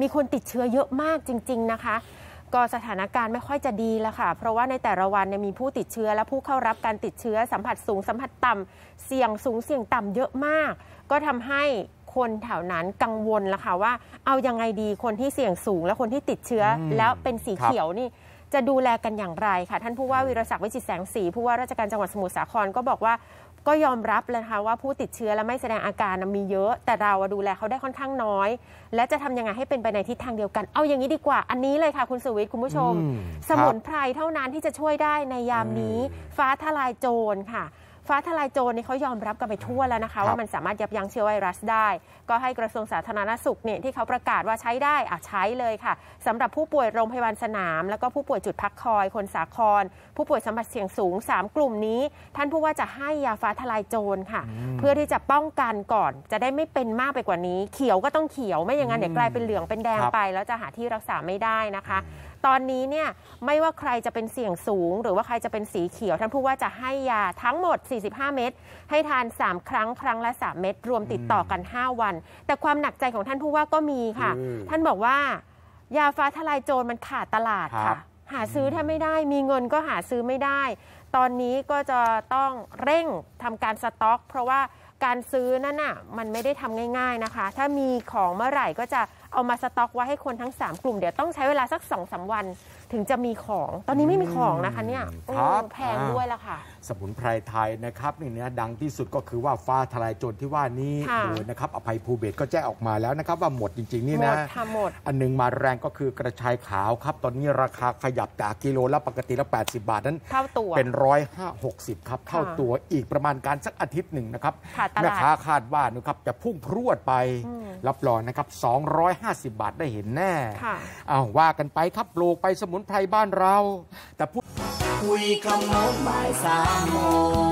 มีคนติดเชื้อเยอะมากจริง ๆนะคะ ก็สถานการณ์ไม่ค่อยจะดีแล้วค่ะ เพราะว่าในแต่ละวันเนี่ยมีผู้ติดเชื้อ และผู้เข้ารับการติดเชื้อสัมผัสสูง สัมผัสต่ำ เสี่ยงสูงเสี่ยงต่ำเยอะมาก ก็ทำให้คนแถวนั้นกังวลแล้วค่ะว่าเอายังไงดีคนที่เสี่ยงสูงและคนที่ติดเชื้อแล้วเป็นสีเขียวนี่จะดูแลกันอย่างไรค่ะ ท่านผู้ว่าวีรศักดิ์วิจิตแสงสีผู้ว่าราชการจังหวัดสมุทรสาครก็บอกว่าก็ยอมรับเลยนะคะว่าผู้ติดเชื้อและไม่แสดงอาการมีเยอะ แต่เราดูแลเขาได้ค่อนข้างน้อย และจะทำยังไงให้เป็นไปในทิศทางเดียวกัน เอาอย่างนี้ดีกว่าอันนี้เลยค่ะคุณสุวิทย์คุณผู้ชม สมุนไพรเท่านั้นที่จะช่วยได้ในยามนี้ฟ้าทลายโจรค่ะฟ้าทลายโจรนี่เขายอมรับกันไปทั่วแล้วนะคะ ว่ามันสามารถยับยั้งเชื้อไวรัสได้ ก็ให้กระทรวงสาธารณสุขเนี่ยที่เขาประกาศว่าใช้ได้อ่ะใช้เลยค่ะ สำหรับผู้ป่วยโรงพยาบาลสนาม แล้วก็ผู้ป่วยจุดพักคอยคนสาคร ผู้ป่วยสัมผัสเสี่ยงสูง3กลุ่มนี้ ท่านผู้ว่าจะให้ยาฟ้าทลายโจรค่ะ เพื่อที่จะป้องกันก่อนจะได้ไม่เป็นมากไปกว่านี้ เขียวก็ต้องเขียวไม่อย่างนั้นเดี๋ยวกลายเป็นเหลืองเป็นแดงไปแล้วจะหาที่รักษาไม่ได้นะคะตอนนี้เนี่ยไม่ว่าใครจะเป็นเสี่ยงสูง หรือว่าใครจะเป็นสีเขียว ท่านผู้ว่าจะให้ยาทั้งหมด 45 เม็ดให้ทาน 3 ครั้ง ครั้งละ 3 เม็ดรวมติดต่อกัน 5 วัน แต่ความหนักใจของท่านผู้ว่าก็มีค่ะ ท่านบอกว่ายาฟ้าทลายโจรมันขาดตลาดค่ะ หาซื้อถ้าไม่ได้มีเงินก็หาซื้อไม่ได้ ตอนนี้ก็จะต้องเร่งทำการสต็อก เพราะว่าการซื้อนั่นน่ะมันไม่ได้ทำง่ายๆนะคะ ถ้ามีของเมื่อไหร่ก็จะเอามาสต็อกไว้ให้คนทั้ง 3 กลุ่มเดี๋ยวต้องใช้เวลาสัก2อสาวันถึงจะมีของ ตอนนี้ไม่มีของนะคะเนี่ยแพงด้วยละค่ะ สมุนไพรไทยนะครับนี่นะดังที่สุดก็คือว่าฟ้าทลายโจรที่ว่านี้เลยนะครับอภัยภูเบศก็แจ้งออกมาแล้วนะครับ ว่าหมดจริงๆ นี่นะหมดั้งหมดอันนึงมาแรงก็คือกระชายขาวครับตอนนี้ราคาขยับจากกิโลละปกติละ80 บาทนั้นเท่าตัวเป็นร้อยห้าหกสิบครับเท่าตัวอีกประมาณการสักอาทิตย์หนึ่งนะครับตลาดแม่ค้าคาดว่านะครับ จะพุ่งพรวดไป รับรองนะครับ 250 บาทได้เห็นแน่เอาว่ากันไปครับปลูกไปสมุนไพรบ้านเรา แต่พูดคุยคำโน้นบ่ายสามโมง